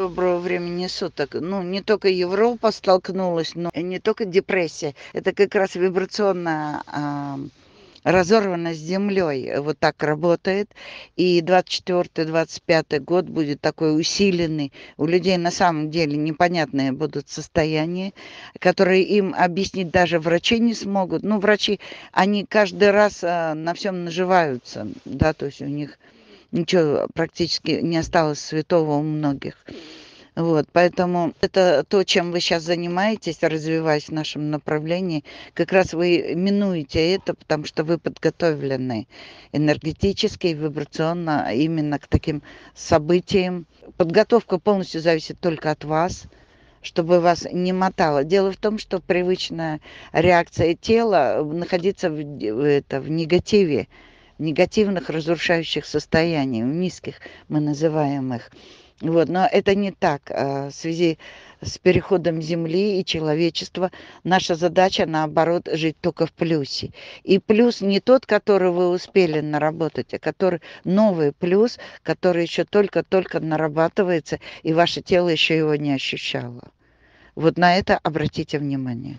Доброго времени суток. Ну, не только Европа столкнулась, но не только депрессия. Это как раз вибрационная э, разорванность с землей. Вот так работает. И 24-25 год будет такой усиленный. У людей на самом деле непонятные будут состояния, которые им объяснить даже врачи не смогут. Ну, врачи, они каждый раз э, на всем наживаются, да, то есть у них ничего практически не осталось святого у многих. Вот, поэтому это то, чем вы сейчас занимаетесь, развиваясь в нашем направлении, как раз вы минуете это, потому что вы подготовлены энергетически и вибрационно именно к таким событиям. Подготовка полностью зависит только от вас чтобы вас не мотало. Дело в том, что привычная реакция тела находиться в, это, в негативе, в негативных разрушающих состояниях, в низких мы называем их вот но это не так э, в связи с переходом земли и человечества наша задача наоборот жить только в плюсе и плюс не тот который вы успели наработать а который новый плюс который еще только-только нарабатывается и ваше тело еще его не ощущало вот на это обратите внимание